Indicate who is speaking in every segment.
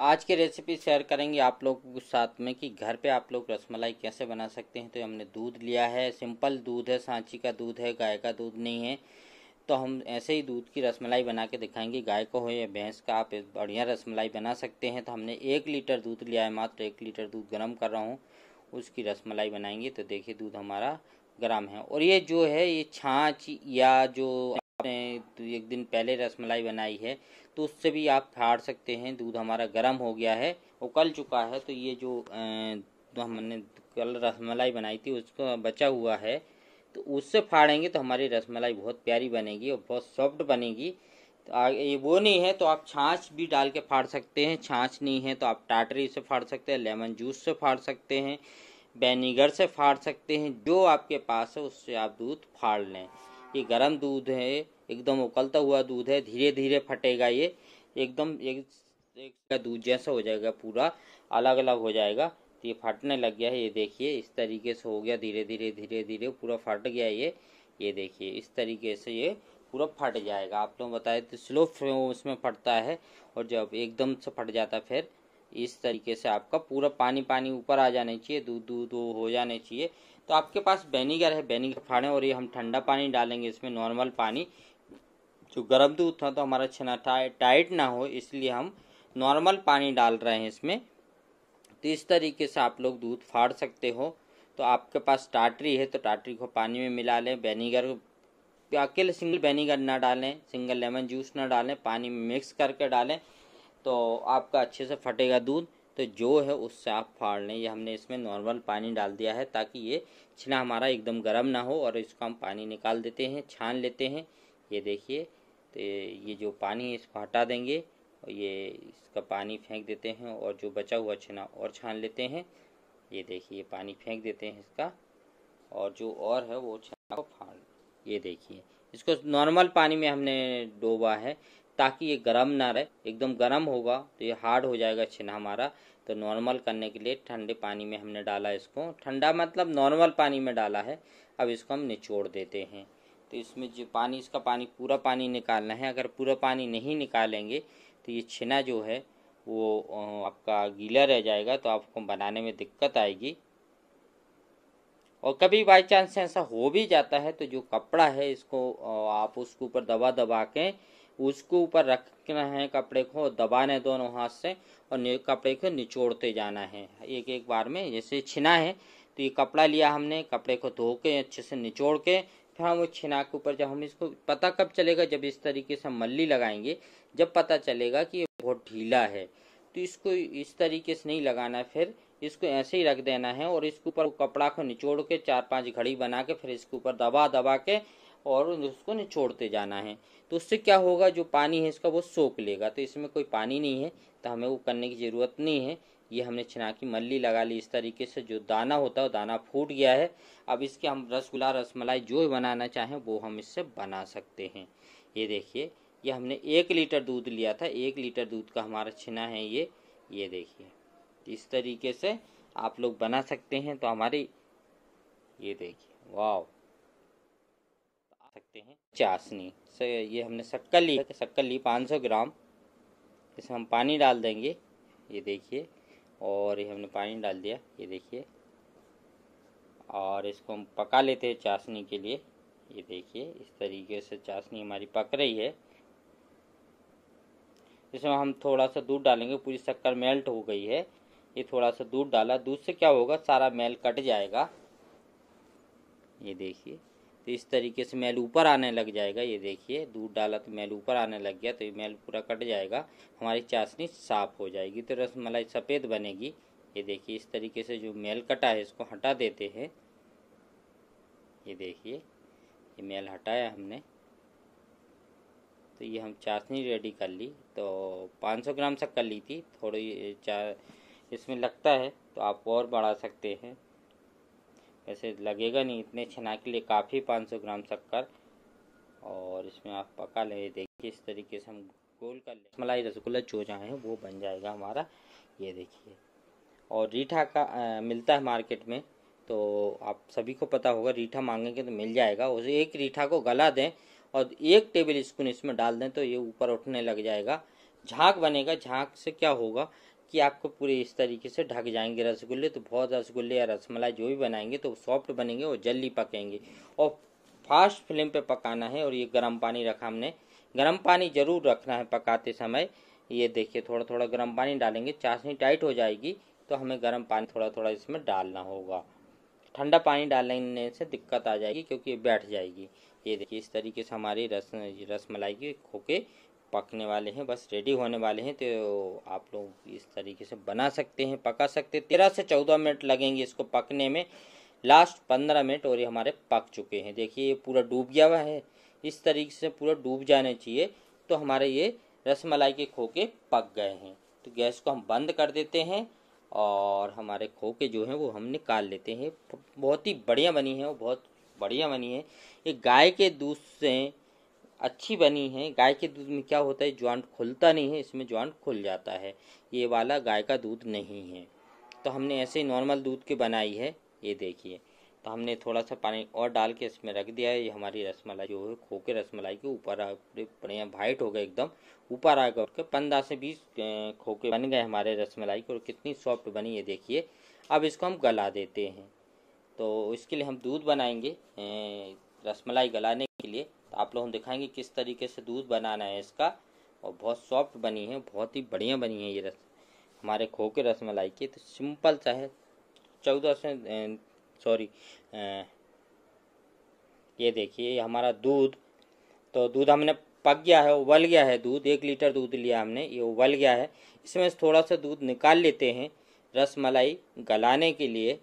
Speaker 1: आज की recipe share करेंगे आप लोग साथ में कि घर पे आप लोग रसमलाई कैसे बना सकते हैं तो हमने दूध लिया है सिंपल दूध है सांची का दूध है गाय का दूध नहीं है तो हम ऐसे ही दूध की रसमलाई बना के दिखाएंगे गाय को हो या भैंस का आप बढ़िया रसमलाई बना सकते हैं तो हमने एक लीटर दूध लिया है मात्र एक लीटर दूध गर्म कर रहा हूँ उसकी रसमलाई बनाएंगे तो देखिए दूध हमारा गर्म है और ये जो है ये छाछ या जो आपने तो एक दिन पहले रसमलाई बनाई है तो उससे भी आप फाड़ सकते हैं दूध हमारा गर्म हो गया है उकल चुका है तो ये जो तो हमने कल रसमलाई बनाई थी उसको बचा हुआ है तो उससे फाड़ेंगे तो हमारी रसमलाई बहुत प्यारी बनेगी और बहुत सॉफ्ट बनेगी तो आगे ये वो नहीं है तो आप छाछ भी डाल के फाड़ सकते हैं छाछ नहीं है तो आप टाटरी से फाड़ सकते हैं लेमन जूस से फाड़ सकते हैं बैनीगर से फाड़ सकते हैं जो आपके पास है उससे आप दूध फाड़ लें ये गर्म दूध है एकदम उकलता हुआ दूध है धीरे धीरे फटेगा ये एकदम एक, एक दूध जैसा हो जाएगा पूरा अलग अलग हो जाएगा तो ये फटने लग गया है ये देखिए इस तरीके से हो गया धीरे धीरे धीरे धीरे पूरा फट गया ये ये देखिए इस तरीके से ये पूरा फट जाएगा आप लोग बताए तो स्लो फ्लेम उसमें फटता है और जब एकदम से फट जाता है फिर इस तरीके से आपका पूरा पानी पानी ऊपर आ जाना चाहिए दूध दूध हो जाने चाहिए तो आपके पास बेनीगर है बेनीगर फाड़े और ये हम ठंडा पानी डालेंगे इसमें नॉर्मल पानी जो गर्म दूध था तो हमारा छना टाइट ना हो इसलिए हम नॉर्मल पानी डाल रहे हैं इसमें तो इस तरीके से आप लोग दूध फाड़ सकते हो तो आपके पास टाटरी है तो टाटरी को पानी में मिला लें बेनीगर अकेले सिंगल बेनीगर ना डालें सिंगल लेमन जूस ना डालें पानी में मिक्स करके डालें तो आपका अच्छे से फटेगा दूध तो जो है उससे आप फाड़ लें ये हमने इसमें नॉर्मल पानी डाल दिया है ताकि ये छिना हमारा एकदम गर्म ना हो और इसको हम पानी निकाल देते हैं छान लेते हैं ये देखिए तो ये जो पानी है इसको हटा देंगे और ये इसका पानी फेंक देते हैं और जो बचा हुआ छिना और छान लेते हैं ये देखिए पानी फेंक देते हैं इसका और जो और है वो छना को फाड़ ये देखिए इसको नॉर्मल पानी में हमने डोबा है ताकि ये गर्म ना रहे एकदम गर्म होगा तो ये हार्ड हो जाएगा छेना हमारा तो नॉर्मल करने के लिए ठंडे पानी में हमने डाला इसको ठंडा मतलब नॉर्मल पानी में डाला है अब इसको हम निचोड़ देते हैं तो इसमें जो पानी इसका पानी पूरा पानी निकालना है अगर पूरा पानी नहीं निकालेंगे तो ये छेना जो है वो आपका गीला रह जाएगा तो आपको बनाने में दिक्कत आएगी और कभी बाई चांस ऐसा हो भी जाता है तो जो कपड़ा है इसको आप उसके ऊपर दबा दबा के उसके ऊपर रखना है कपड़े को दबाने दोनों हाथ से और कपड़े को निचोड़ते जाना है एक एक बार में जैसे छिना है तो ये कपड़ा लिया हमने कपड़े को धो के अच्छे से निचोड़ के फिर हम उस छिना के ऊपर जब हम इसको पता कब चलेगा जब इस तरीके से मल्ली लगाएंगे जब पता चलेगा कि ये बहुत ढीला है तो इसको इस तरीके से नहीं लगाना है फिर इसको ऐसे ही रख देना है और इसके ऊपर कपड़ा को निचोड़ के चार पांच घड़ी बना के फिर इसके ऊपर दबा दबा के और उसको निचोड़ते जाना है तो उससे क्या होगा जो पानी है इसका वो सोख लेगा तो इसमें कोई पानी नहीं है तो हमें वो करने की ज़रूरत नहीं है ये हमने छिना की मल्ली लगा ली इस तरीके से जो दाना होता है वो दाना फूट गया है अब इसके हम रसगुल्ला रसमलाई जो बनाना चाहें वो हम इससे बना सकते हैं ये देखिए ये हमने एक लीटर दूध लिया था एक लीटर दूध का हमारा छिना है ये ये देखिए इस तरीके से आप लोग बना सकते हैं तो हमारी ये देखिए वाओ सकते हैं चाशनी ये हमने शक्कर ली शक्कर ली 500 ग्राम इसमें हम पानी डाल देंगे ये देखिए और ये हमने पानी डाल दिया ये देखिए और इसको हम पका लेते हैं चाशनी के लिए ये देखिए इस तरीके से चाशनी हमारी पक रही है इसमें हम थोड़ा सा दूध डालेंगे पूरी शक्कर मेल्ट हो गई है ये थोड़ा सा दूध डाला दूध से क्या होगा सारा मैल कट जाएगा ये देखिए तो इस तरीके से मैल ऊपर आने लग जाएगा ये देखिए दूध डाला तो मैल ऊपर आने लग गया तो ये मैल पूरा कट जाएगा हमारी चाशनी साफ़ हो जाएगी तो रसमलाई सफ़ेद बनेगी ये देखिए इस तरीके से जो मैल कटा है इसको हटा देते हैं ये देखिए ये मैल हटाया हमने तो ये हम चाशनी रेडी कर ली तो 500 ग्राम तक कर ली थी थोड़ी चार इसमें लगता है तो आप और बढ़ा सकते हैं वैसे लगेगा नहीं इतने छना के लिए काफ़ी 500 ग्राम शक्कर और इसमें आप पका लें देखिए इस तरीके से हम गोल कर लें मलाई रसगुल्ला जो जहाँ है वो बन जाएगा हमारा ये देखिए और रीठा का आ, मिलता है मार्केट में तो आप सभी को पता होगा रीठा मांगेंगे तो मिल जाएगा उसे एक रीठा को गला दें और एक टेबल स्पून इसमें डाल दें तो ये ऊपर उठने लग जाएगा झाँक बनेगा झाँक से क्या होगा कि आपको पूरे इस तरीके से ढक जाएंगे रसगुल्ले तो बहुत रसगुल्ले या रसमलाई जो भी बनाएंगे तो सॉफ्ट बनेंगे और जल्दी पकेंगे और फास्ट फ्लेम पे पकाना है और ये गर्म पानी रखा हमने गर्म पानी ज़रूर रखना है पकाते समय ये देखिए थोड़ा थोड़ा गर्म पानी डालेंगे चाशनी टाइट हो जाएगी तो हमें गर्म पानी थोड़ा थोड़ा इसमें डालना होगा ठंडा पानी डालने से दिक्कत आ जाएगी क्योंकि ये बैठ जाएगी ये देखिए इस तरीके से हमारी रस रस मलाई के खोके पकने वाले हैं बस रेडी होने वाले हैं तो आप लोग इस तरीके से बना सकते हैं पका सकते हैं तेरह से चौदह मिनट लगेंगे इसको पकने में लास्ट पंद्रह मिनट और ये हमारे पक चुके हैं देखिए ये पूरा डूब गया हुआ है इस तरीके से पूरा डूब जाने चाहिए तो हमारे ये रसमलाई के खोके पक गए हैं तो गैस को हम बंद कर देते हैं और हमारे खोके जो हैं वो हम निकाल लेते हैं बहुत ही बढ़िया बनी है और बहुत बढ़िया बनी है ये गाय के दूध से अच्छी बनी है गाय के दूध में क्या होता है ज्वाइंट खुलता नहीं है इसमें ज्वाइंट खुल जाता है ये वाला गाय का दूध नहीं है तो हमने ऐसे ही नॉर्मल दूध की बनाई है ये देखिए तो हमने थोड़ा सा पानी और डाल के इसमें रख दिया है ये हमारी रसमलाई जो है खो के रसमलाई के ऊपर आ बढ़िया वाइट हो गए एकदम ऊपर आ गए पंद्रह से बीस खोके बन गए हमारे रसमलाई के और कितनी सॉफ्ट बनी ये देखिए अब इसको हम गला देते हैं तो इसके लिए हम दूध बनाएंगे रसमलाई गलाने के लिए तो आप लोग हम दिखाएंगे किस तरीके से दूध बनाना है इसका और बहुत सॉफ्ट बनी है बहुत ही बढ़िया बनी है ये रस हमारे खो के रसमलाई की तो सिंपल सा है चौदह से सॉरी ये देखिए हमारा दूध तो दूध हमने पक गया है उबल गया है दूध एक लीटर दूध लिया हमने ये उबल गया है इसमें थोड़ा सा दूध निकाल लेते हैं रस मलाई गलाने के लिए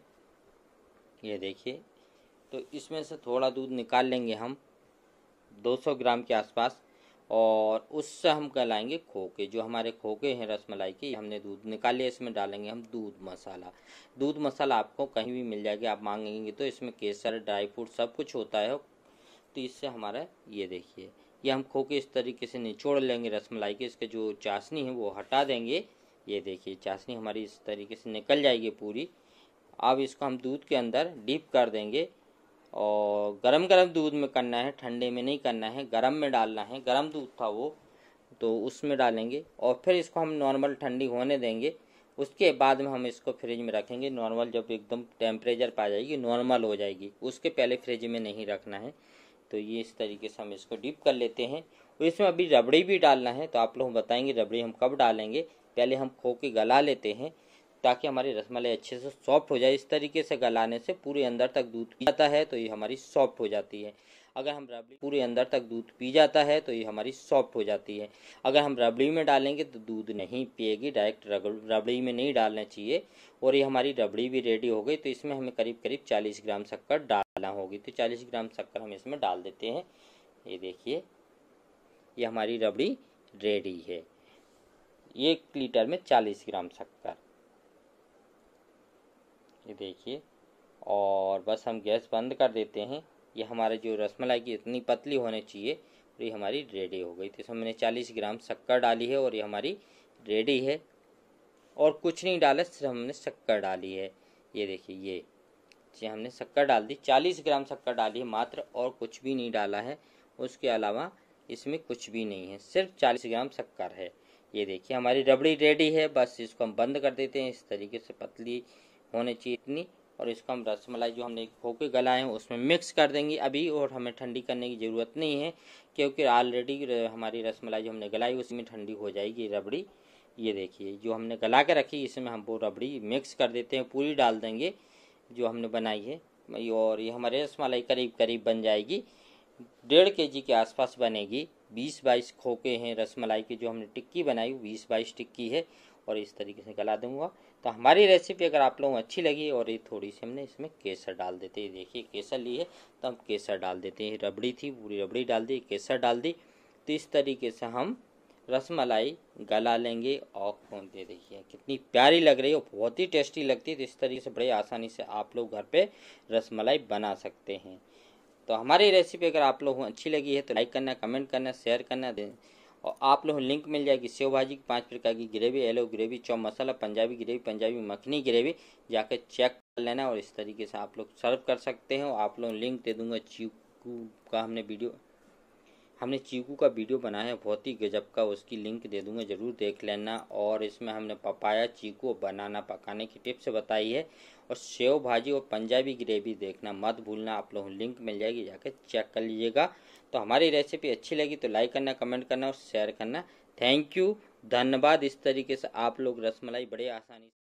Speaker 1: ये देखिए तो इसमें से थोड़ा दूध निकाल लेंगे हम 200 ग्राम के आसपास और उससे हम कहलाएंगे खोके जो हमारे खोके हैं रसमलाई के हमने दूध निकाल लिया इसमें डालेंगे हम दूध मसाला दूध मसाला आपको कहीं भी मिल जाएगा आप मांगेंगे तो इसमें केसर ड्राई फ्रूट सब कुछ होता है तो इससे हमारा ये देखिए ये हम खोके इस तरीके से निचोड़ लेंगे रसमलाई के इसके जो चाशनी है वो हटा देंगे ये देखिए चाशनी हमारी इस तरीके से निकल जाएगी पूरी अब इसको हम दूध के अंदर डीप कर देंगे और गरम गरम दूध में करना है ठंडे में नहीं करना है गरम में डालना है गरम दूध था वो तो उसमें डालेंगे और फिर इसको हम नॉर्मल ठंडी होने देंगे उसके बाद में हम इसको फ्रिज में रखेंगे नॉर्मल जब एकदम टेम्परेचर पा जाएगी नॉर्मल हो जाएगी उसके पहले फ्रिज में नहीं रखना है तो ये इस तरीके से हम इसको डीप कर लेते हैं और इसमें अभी रबड़ी भी डालना है तो आप लोग बताएंगे रबड़ी हम कब डालेंगे पहले हम खो के गला लेते हैं ताकि हमारी रसमलाई अच्छे से सॉफ्ट हो जाए इस तरीके से गलाने से पूरे अंदर तक दूध पी जाता है तो ये हमारी सॉफ्ट हो जाती है अगर हम रबड़ी पूरे अंदर तक दूध पी जाता है तो ये हमारी सॉफ्ट हो जाती है अगर हम रबड़ी में डालेंगे तो दूध नहीं पिएगी डायरेक्ट रबड़ी में नहीं डालना चाहिए और ये हमारी रबड़ी भी रेडी हो गई तो इसमें हमें करीब करीब चालीस ग्राम शक्कर डालना होगी तो चालीस ग्राम शक्कर हम इसमें डाल देते हैं ये देखिए ये हमारी रबड़ी रेडी है एक लीटर में चालीस ग्राम शक्कर ये देखिए और बस हम गैस बंद कर देते हैं ये हमारे जो रसमलाई की इतनी पतली होनी चाहिए और ये हमारी रेडी हो गई तो इसमें मैंने चालीस ग्राम शक्कर डाली है और ये हमारी रेडी है और कुछ नहीं डाला सिर्फ हमने शक्कर डाली है ये देखिए ये जी हमने शक्कर डाल दी चालीस ग्राम शक्कर डाली है मात्र और कुछ भी नहीं डाला है उसके अलावा इसमें कुछ भी नहीं है सिर्फ चालीस ग्राम शक्कर है ये देखिए हमारी रबड़ी रेडी है बस इसको हम बंद कर देते हैं इस तरीके से पतली होने चाहिए इतनी और इसको हम रसमलाई जो हमने खोके गलाए हैं उसमें मिक्स कर देंगे अभी और हमें ठंडी करने की ज़रूरत नहीं है क्योंकि ऑलरेडी हमारी रसमलाई जो हमने गलाई उसमें ठंडी हो जाएगी रबड़ी ये देखिए जो हमने गला के रखी इसमें हम वो रबड़ी मिक्स कर देते हैं पूरी डाल देंगे जो हमने बनाई है और ये हमारे रसमलाई करीब करीब बन जाएगी डेढ़ के जी के आसपास बनेगी बीस बाईस खोके हैं रसमलाई के जो हमने टिक्की बनाई बीस बाईस टिक्की है और इस तरीके से गला दूंगा तो हमारी रेसिपी अगर आप लोगों को अच्छी लगी और ये थोड़ी सी हमने इसमें केसर डाल देते हैं देखिए केसर ली है तो हम केसर डाल देते हैं रबड़ी थी पूरी रबड़ी डाल दी केसर डाल दी तो इस तरीके से हम रसमलाई गला लेंगे और दे देखिए कितनी प्यारी लग रही है बहुत ही टेस्टी लगती है तो इस तरीके से बड़े आसानी से आप लोग घर पर रसमलाई बना सकते हैं तो हमारी रेसिपी अगर आप लोगों को अच्छी लगी है तो लाइक करना कमेंट करना शेयर करना और आप लोगों लिंक मिल जाएगी सेव भाजी की पाँच प्रकार की ग्रेवी एलो ग्रेवी चौ मसाला पंजाबी ग्रेवी पंजाबी मखनी ग्रेवी जाकर चेक कर लेना और इस तरीके से आप लोग सर्व कर सकते हैं और आप लोग लिंक दे दूंगा चीकू का हमने वीडियो हमने चीकू का वीडियो बनाया है बहुत ही गजब का उसकी लिंक दे दूंगा ज़रूर देख लेना और इसमें हमने पपाया चीकू बनाना पकाने की टिप्स बताई है और सेव भाजी और पंजाबी ग्रेवी देखना मत भूलना आप लोगों लिंक मिल जाएगी जाकर चेक कर लीजिएगा तो हमारी रेसिपी अच्छी लगी तो लाइक करना कमेंट करना और शेयर करना थैंक यू धन्यवाद इस तरीके से आप लोग रसमलाई बड़े आसानी